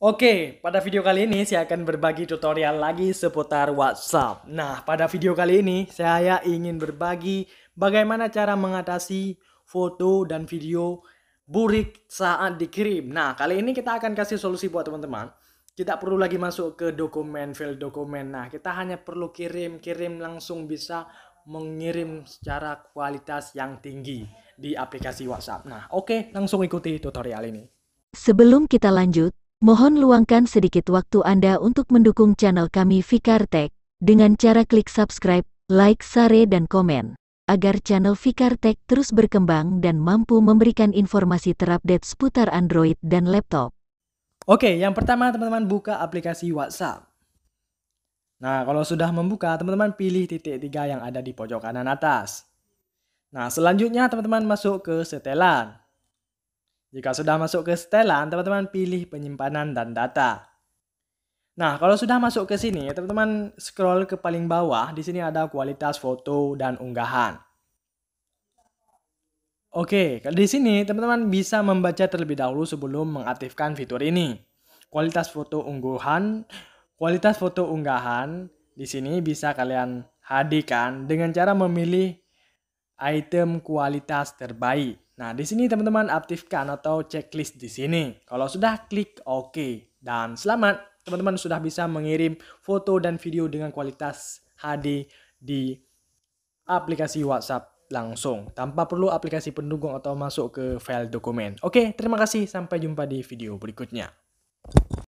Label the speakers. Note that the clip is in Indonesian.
Speaker 1: Oke, pada video kali ini saya akan berbagi tutorial lagi seputar WhatsApp. Nah, pada video kali ini saya ingin berbagi bagaimana cara mengatasi foto dan video burik saat dikirim. Nah, kali ini kita akan kasih solusi buat teman-teman. Kita perlu lagi masuk ke dokumen, file dokumen. Nah, kita hanya perlu kirim-kirim langsung bisa mengirim secara kualitas yang tinggi di aplikasi WhatsApp. Nah, oke, okay, langsung ikuti tutorial ini.
Speaker 2: Sebelum kita lanjut, mohon luangkan sedikit waktu Anda untuk mendukung channel kami Fikar dengan cara klik subscribe, like, share, dan komen agar channel Fikar terus berkembang dan mampu memberikan informasi terupdate seputar Android dan laptop.
Speaker 1: Oke, yang pertama teman-teman buka aplikasi WhatsApp. Nah, kalau sudah membuka, teman-teman pilih titik tiga yang ada di pojok kanan atas. Nah, selanjutnya teman-teman masuk ke setelan. Jika sudah masuk ke setelan, teman-teman pilih penyimpanan dan data. Nah, kalau sudah masuk ke sini, teman-teman scroll ke paling bawah. Di sini ada kualitas foto dan unggahan. Oke, di sini teman-teman bisa membaca terlebih dahulu sebelum mengaktifkan fitur ini. Kualitas foto unggahan Kualitas foto unggahan di sini bisa kalian hadirkan dengan cara memilih item kualitas terbaik. Nah, di sini teman-teman aktifkan atau checklist di sini. Kalau sudah klik OK dan selamat teman-teman sudah bisa mengirim foto dan video dengan kualitas HD di aplikasi WhatsApp langsung tanpa perlu aplikasi pendukung atau masuk ke file dokumen. Oke, terima kasih sampai jumpa di video berikutnya.